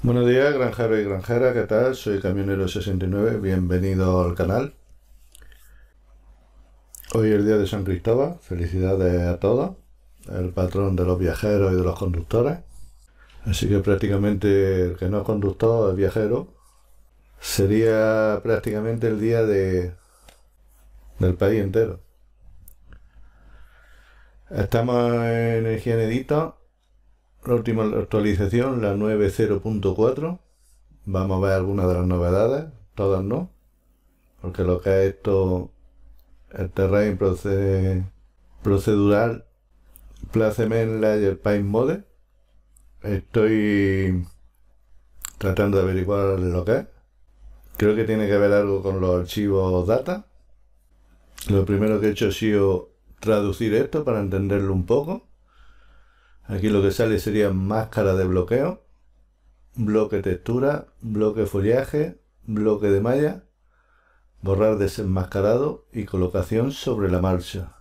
Buenos días, granjero y granjera, ¿qué tal? Soy Camionero69, bienvenido al canal. Hoy es el día de San Cristóbal, felicidades a todos, el patrón de los viajeros y de los conductores. Así que prácticamente el que no es conductor es viajero. Sería prácticamente el día de, del país entero. Estamos en el última actualización, la 9.0.4. Vamos a ver algunas de las novedades, todas no. Porque lo que es esto, el terrain procedural, Placement Layer pine Mode. Estoy tratando de averiguar lo que Creo que tiene que ver algo con los archivos data. Lo primero que he hecho ha sido traducir esto para entenderlo un poco. Aquí lo que sale sería máscara de bloqueo, bloque textura, bloque follaje, bloque de malla, borrar desenmascarado y colocación sobre la marcha.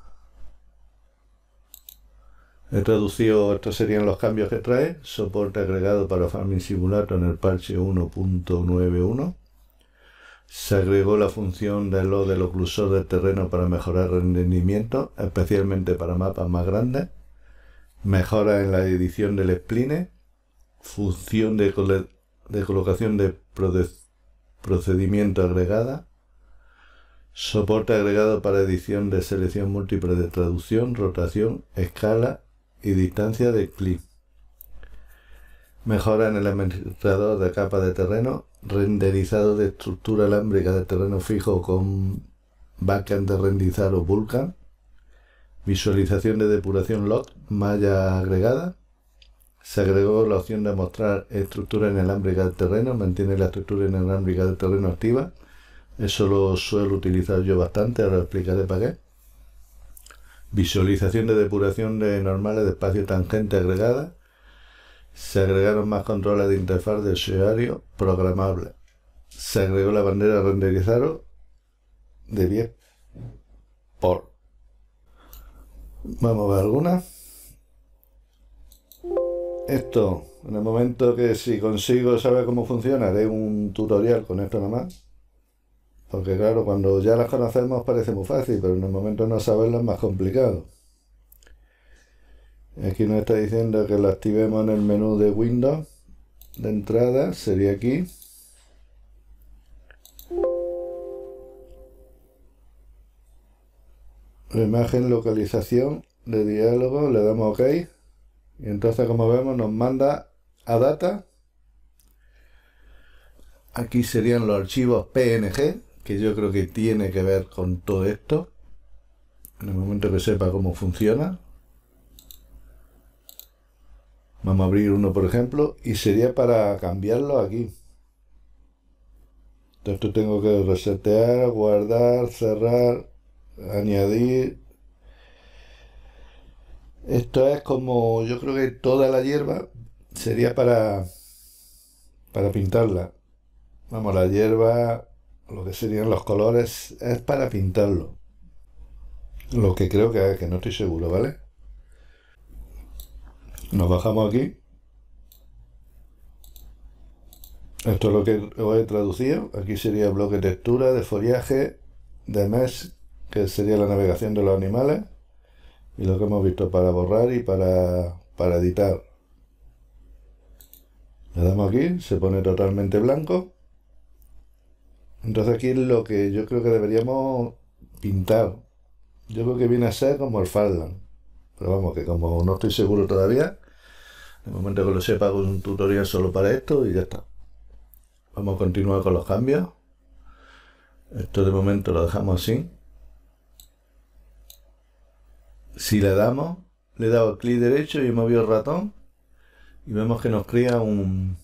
He traducido, estos serían los cambios que trae, soporte agregado para Farming Simulator en el parche 1.91. Se agregó la función de lo del oclusor del terreno para mejorar rendimiento, especialmente para mapas más grandes mejora en la edición del spline, función de, colocación de procedimiento agregada, soporte agregado para edición de selección múltiple de traducción, rotación, escala y distancia de clip. Mejora en el administrador de capa de terreno, renderizado de estructura alámbrica de terreno fijo con backend de rendizar o Vulkan, Visualización de depuración LOT, malla agregada. Se agregó la opción de mostrar estructura en el ámbito del terreno, mantiene la estructura en el ámbito del terreno activa. Eso lo suelo utilizar yo bastante, ahora explicaré para qué. Visualización de depuración de normales de espacio tangente agregada. Se agregaron más controles de interfaz de usuario programable. Se agregó la bandera renderizado de 10 por Vamos a ver algunas. Esto, en el momento que si consigo saber cómo funciona, haré un tutorial con esto nomás. Porque claro, cuando ya las conocemos parece muy fácil, pero en el momento no saberlas es más complicado. Aquí nos está diciendo que lo activemos en el menú de Windows de entrada, sería aquí. Imagen, localización de diálogo, le damos OK. Y entonces, como vemos, nos manda a data. Aquí serían los archivos PNG, que yo creo que tiene que ver con todo esto. En el momento que sepa cómo funciona. Vamos a abrir uno, por ejemplo, y sería para cambiarlo aquí. Entonces tengo que resetear, guardar, cerrar, añadir esto es como yo creo que toda la hierba sería para para pintarla vamos la hierba lo que serían los colores es para pintarlo lo que creo que, que no estoy seguro vale nos bajamos aquí esto es lo que os he traducido aquí sería bloque textura de follaje de mes que sería la navegación de los animales, y lo que hemos visto para borrar y para, para editar. Le damos aquí, se pone totalmente blanco. Entonces aquí es lo que yo creo que deberíamos pintar. Yo creo que viene a ser como el Farland. Pero vamos, que como no estoy seguro todavía, de momento que lo sepa hago un tutorial solo para esto y ya está. Vamos a continuar con los cambios. Esto de momento lo dejamos así. Si le damos, le he dado clic derecho y movido el ratón y vemos que nos crea un,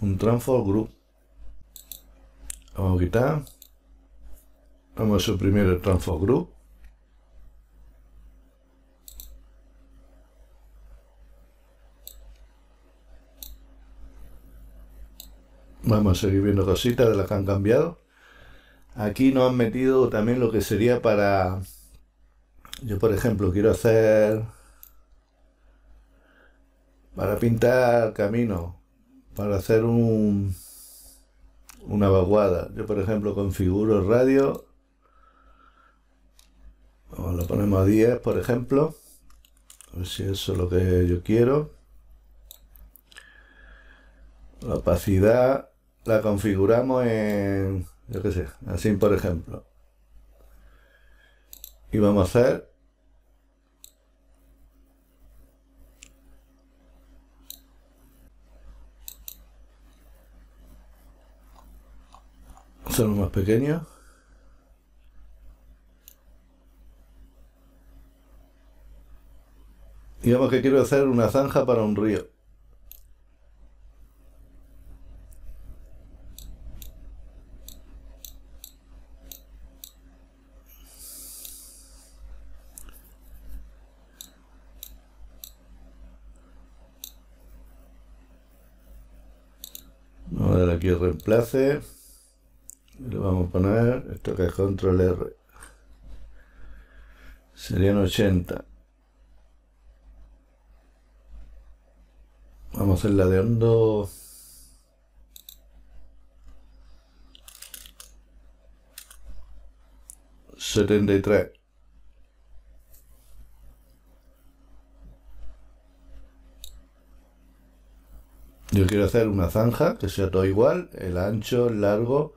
un transform group. Vamos a quitar. Vamos a suprimir el transform group. Vamos a seguir viendo cositas de las que han cambiado. Aquí nos han metido también lo que sería para yo, por ejemplo, quiero hacer para pintar camino, para hacer un una vaguada. Yo, por ejemplo, configuro radio. lo ponemos a 10, por ejemplo. A ver si eso es lo que yo quiero. La opacidad la configuramos en, yo qué sé, así por ejemplo. Y vamos a hacer más pequeño. Digamos que quiero hacer una zanja para un río. Vamos a aquí el reemplace le vamos a poner, esto que es control R, serían 80. Vamos a hacer la de hondo. Setenta y tres. Yo quiero hacer una zanja que sea todo igual, el ancho, el largo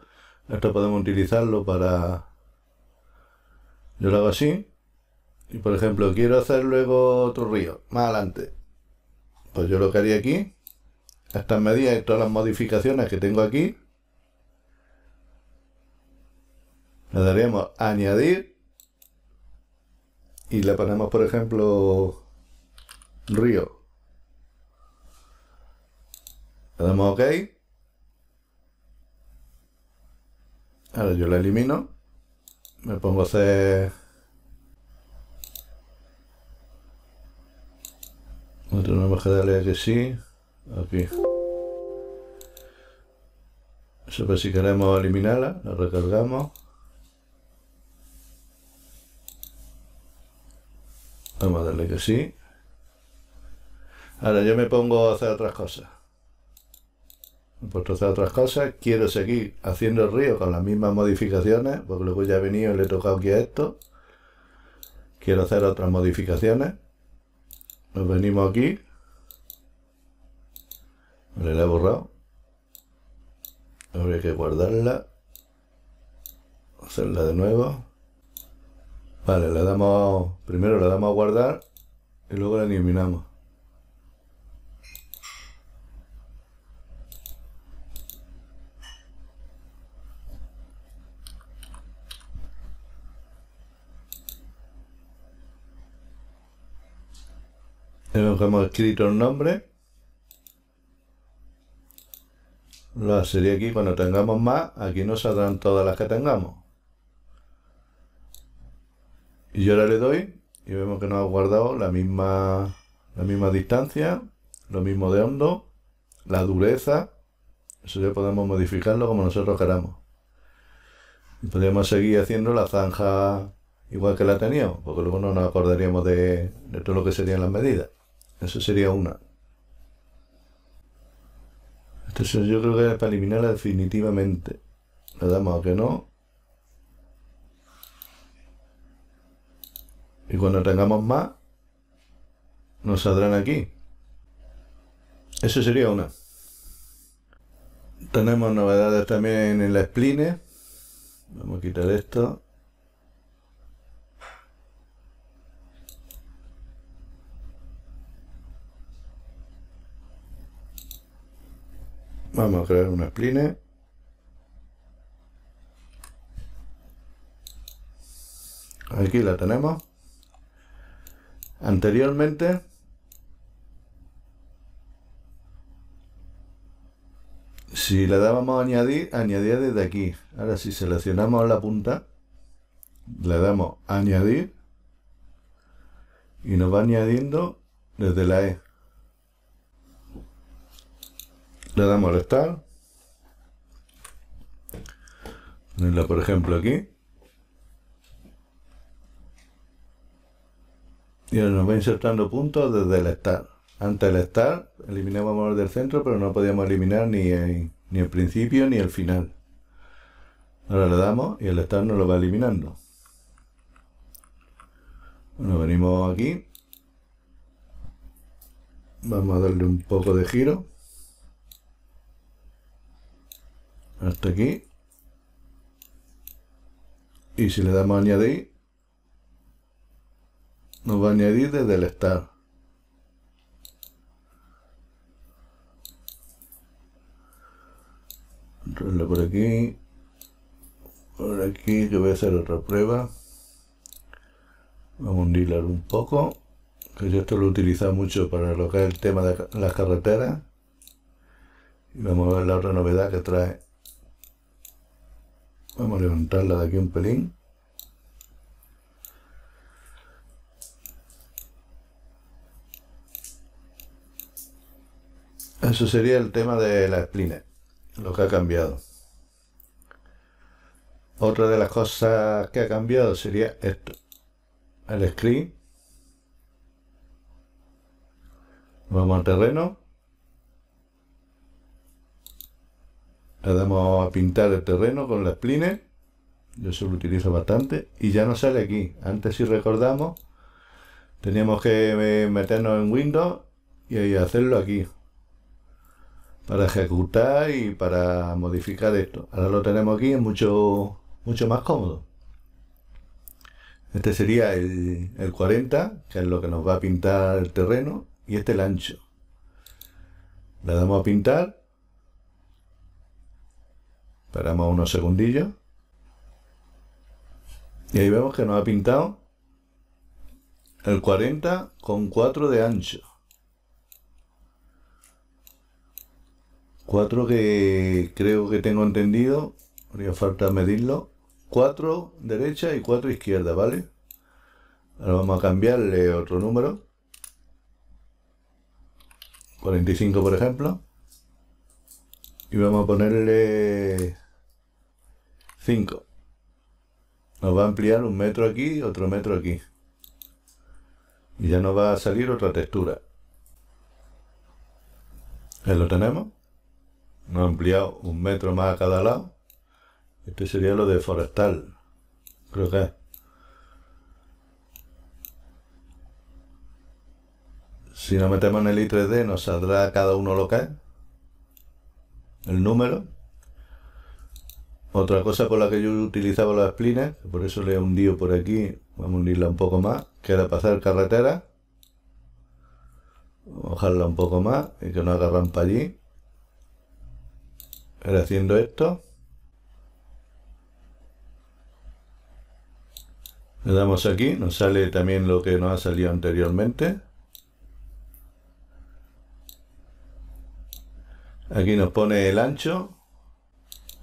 esto podemos utilizarlo para... Yo lo hago así. Y por ejemplo, quiero hacer luego otro río, más adelante. Pues yo lo que haría aquí, estas medidas y todas las modificaciones que tengo aquí, le daríamos añadir y le ponemos, por ejemplo, río. Le damos OK. Ahora yo la elimino. Me pongo a hacer... Otra darle a que sí. Aquí. Sobre pues, si queremos eliminarla, la recargamos. Vamos a darle que sí. Ahora yo me pongo a hacer otras cosas por hacer otras cosas. Quiero seguir haciendo el río con las mismas modificaciones, porque luego ya he venido y le he tocado aquí a esto. Quiero hacer otras modificaciones. Nos venimos aquí. le he borrado. Habría que guardarla. Hacerla de nuevo. Vale, le damos. Primero le damos a guardar y luego la eliminamos. que hemos escrito el nombre. sería aquí cuando tengamos más. Aquí nos saldrán todas las que tengamos. Y yo ahora le doy y vemos que nos ha guardado la misma, la misma distancia, lo mismo de hondo, la dureza. Eso ya podemos modificarlo como nosotros queramos. Podríamos seguir haciendo la zanja igual que la teníamos, porque luego no nos acordaríamos de todo lo que serían las medidas. Eso sería una. Entonces yo creo que era para eliminarla definitivamente. Le damos a que no. Y cuando tengamos más, nos saldrán aquí. Eso sería una. Tenemos novedades también en la spline. Vamos a quitar esto. Vamos a crear una spline. Aquí la tenemos. Anteriormente si le dábamos a añadir, añadía desde aquí. Ahora si seleccionamos la punta, le damos añadir y nos va añadiendo desde la E. le damos al estar por ejemplo, aquí. Y nos va insertando puntos desde el estar Antes del estar eliminábamos el del centro, pero no podíamos eliminar ni el, principio ni el final. Ahora le damos y el estar nos lo va eliminando. Bueno, venimos aquí. Vamos a darle un poco de giro. hasta aquí. Y si le damos a añadir, nos va a añadir desde el estado. por aquí. Por aquí que voy a hacer otra prueba. Vamos a hundirlo un poco. Que yo esto lo he mucho para lo el tema de las carreteras. Y vamos a ver la otra novedad que trae Vamos a levantarla de aquí un pelín. Eso sería el tema de la spline, lo que ha cambiado. Otra de las cosas que ha cambiado sería esto. El screen. Vamos al terreno. Le damos a pintar el terreno con la spline. Yo se lo utilizo bastante. Y ya no sale aquí. Antes, si recordamos, teníamos que meternos en Windows y hacerlo aquí. Para ejecutar y para modificar esto. Ahora lo tenemos aquí, es mucho, mucho más cómodo. Este sería el, el 40, que es lo que nos va a pintar el terreno. Y este el ancho. Le damos a pintar Esperamos unos segundillos. Y ahí vemos que nos ha pintado el 40 con 4 de ancho. 4 que creo que tengo entendido, haría falta medirlo. 4 derecha y 4 izquierda, ¿vale? Ahora vamos a cambiarle otro número. 45 por ejemplo. Y vamos a ponerle 5. Nos va a ampliar un metro aquí, otro metro aquí. Y ya nos va a salir otra textura. Ahí lo tenemos. Nos ha ampliado un metro más a cada lado. Este sería lo de forestal. Creo que es. Si nos metemos en el i3D nos saldrá cada uno lo que es. El número. Otra cosa por la que yo utilizaba las splines, por eso le he hundido por aquí, vamos a hundirla un poco más, que era pasar carretera. Vamos a Bajarla un poco más y que no agarran para allí. Era haciendo esto. Le damos aquí, nos sale también lo que nos ha salido anteriormente. Aquí nos pone el ancho,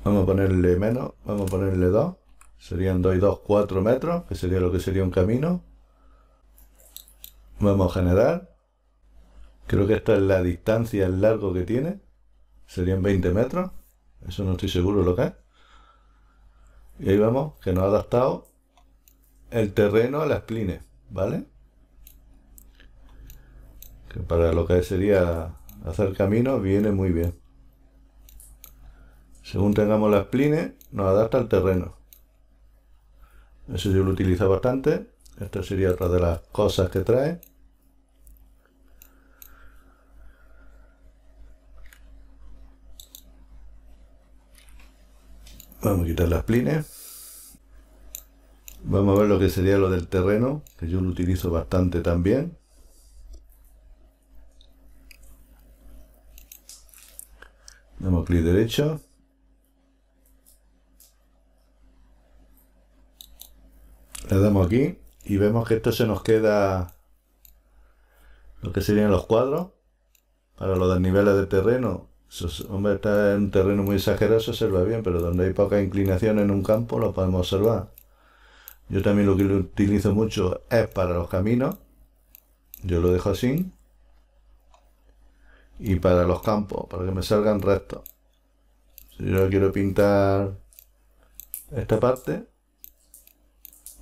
Vamos a ponerle menos, vamos a ponerle dos, Serían 2 y 2, 4 metros, que sería lo que sería un camino. Vamos a generar. Creo que esta es la distancia, el largo que tiene. Serían 20 metros. Eso no estoy seguro lo que es. Y ahí vamos, que nos ha adaptado el terreno a las plines, ¿vale? Que para lo que sería hacer camino viene muy bien. Según tengamos las plines, nos adapta al terreno. Eso yo lo utilizo bastante. Esta sería otra de las cosas que trae. Vamos a quitar las plines. Vamos a ver lo que sería lo del terreno, que yo lo utilizo bastante también. Damos clic derecho. Le damos aquí y vemos que esto se nos queda lo que serían los cuadros. Para los desniveles de terreno, hombre, está en un terreno muy exagerado, se observa bien, pero donde hay poca inclinación en un campo lo podemos observar. Yo también lo que lo utilizo mucho es para los caminos. Yo lo dejo así. Y para los campos, para que me salgan rectos. Si yo quiero pintar esta parte,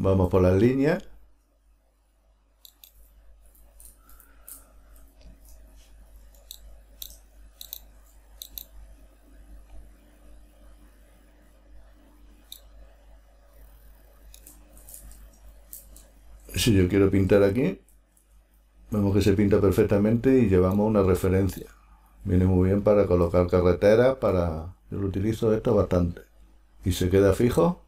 Vamos por la línea. Si yo quiero pintar aquí, vemos que se pinta perfectamente y llevamos una referencia. Viene muy bien para colocar carretera, para... Yo lo utilizo esto bastante. Y se queda fijo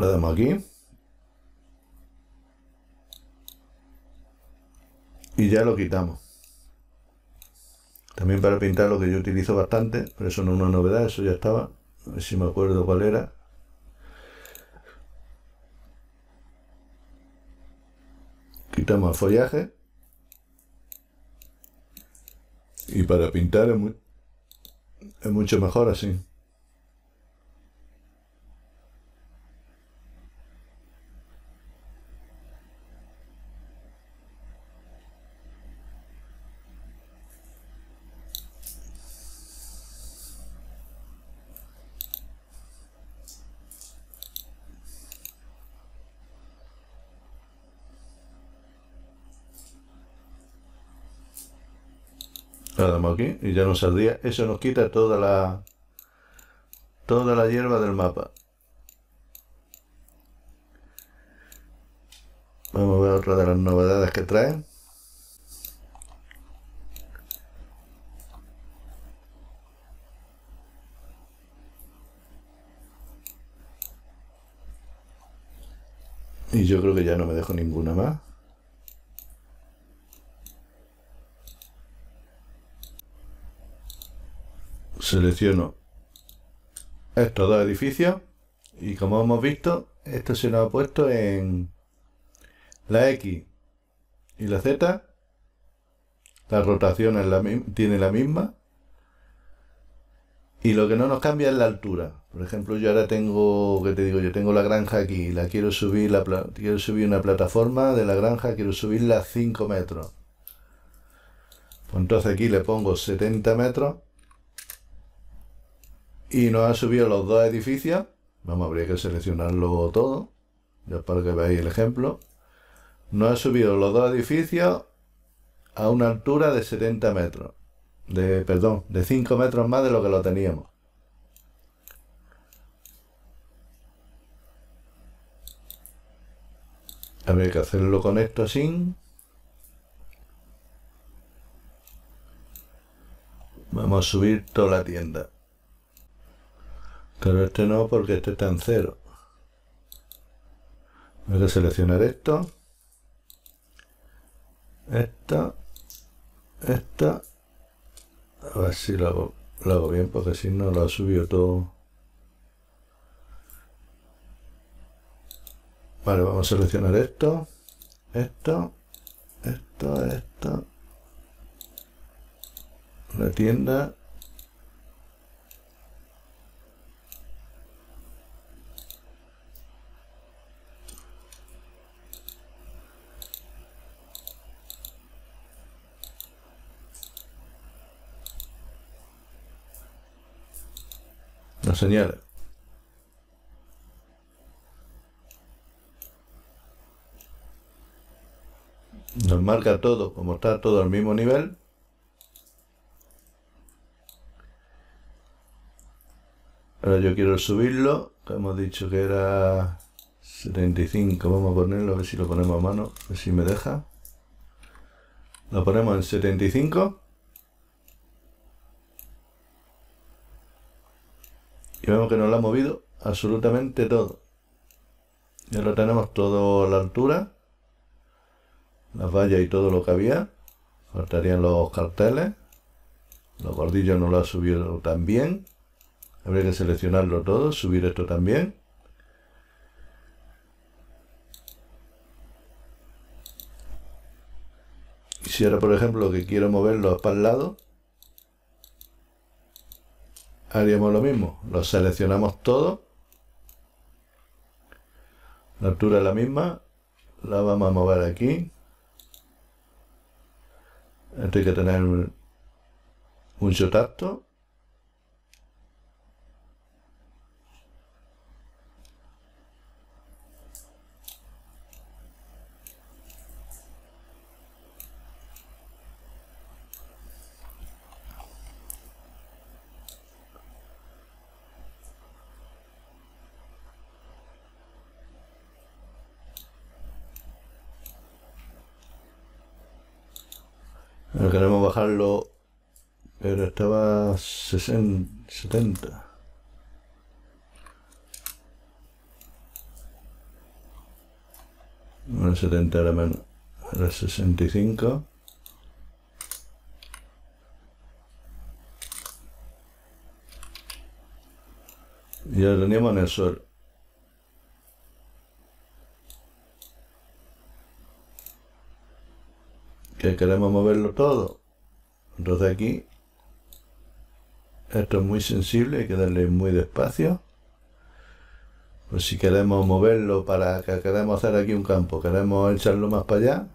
lo damos aquí. Y ya lo quitamos. También para pintar lo que yo utilizo bastante, pero eso no es una novedad, eso ya estaba. A ver si me acuerdo cuál era. Quitamos el follaje. Y para pintar muy, es mucho mejor así. La damos aquí y ya nos saldría. Eso nos quita toda la toda la hierba del mapa. Vamos a ver otra de las novedades que traen. Y yo creo que ya no me dejo ninguna más. selecciono estos dos edificios y como hemos visto esto se nos ha puesto en la X y la Z la rotación tiene la misma y lo que no nos cambia es la altura por ejemplo yo ahora tengo que te digo yo tengo la granja aquí la quiero subir la quiero subir una plataforma de la granja quiero subirla a 5 metros pues entonces aquí le pongo 70 metros y nos ha subido los dos edificios. Vamos, habría que seleccionarlo todo. Ya para que veáis el ejemplo. Nos ha subido los dos edificios a una altura de 70 metros. De, perdón, de 5 metros más de lo que lo teníamos. Habría que hacerlo con esto así. Vamos a subir toda la tienda pero este no, porque este está en cero. Voy a seleccionar esto. esto, Esta. A ver si lo lo hago bien, porque si no lo ha subido todo. Vale, vamos a seleccionar esto. Esto. Esto, esto. La tienda. señales. Nos marca todo, como está todo al mismo nivel. Ahora yo quiero subirlo, hemos dicho que era 75, vamos a ponerlo, a ver si lo ponemos a mano, a si me deja. Lo ponemos en 75. Y vemos que nos lo ha movido absolutamente todo. Ya lo tenemos todo a la altura, las vallas y todo lo que había. Faltarían los carteles. Los gordillos no lo ha subido también. Habría que seleccionarlo todo, subir esto también. Y si ahora, por ejemplo, que quiero moverlo para el lado, haríamos lo mismo. lo seleccionamos todo, La altura es la misma. La vamos a mover aquí. Esto hay que tener un, tacto, en 70. Bueno, 70, era menos. Era 65. Y lo teníamos en el sol. Que queremos moverlo todo. Entonces aquí esto es muy sensible, hay que darle muy despacio. Pues si queremos moverlo para que queremos hacer aquí un campo, queremos echarlo más para allá.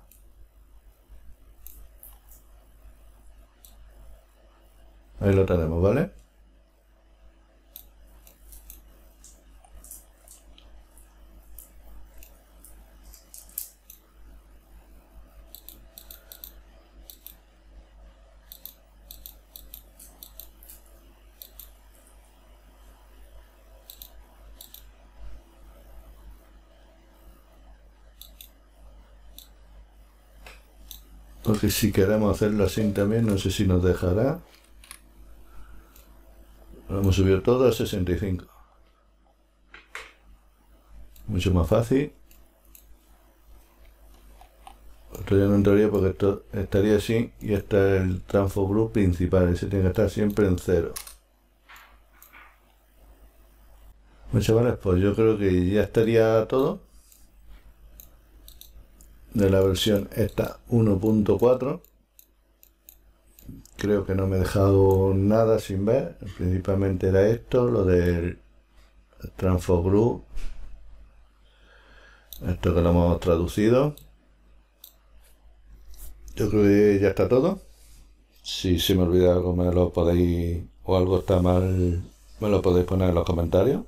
Ahí lo tenemos, ¿vale? Porque si queremos hacerlo así también, no sé si nos dejará. Vamos a subir todo a 65. Mucho más fácil. Esto ya no entraría porque esto estaría así y está el transform group principal. Ese tiene que estar siempre en cero. muchas gracias pues yo creo que ya estaría todo de la versión esta 1.4 creo que no me he dejado nada sin ver principalmente era esto lo del transfer esto que lo hemos traducido yo creo que ya está todo si se me olvida algo me lo podéis o algo está mal me lo podéis poner en los comentarios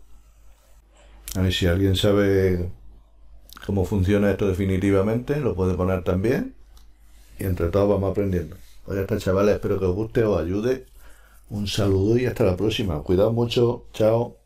a ver si alguien sabe cómo funciona esto definitivamente, lo puede poner también. Y entre todos vamos aprendiendo. Pues ya está, chavales, espero que os guste, os ayude. Un saludo y hasta la próxima. Cuidado mucho, chao.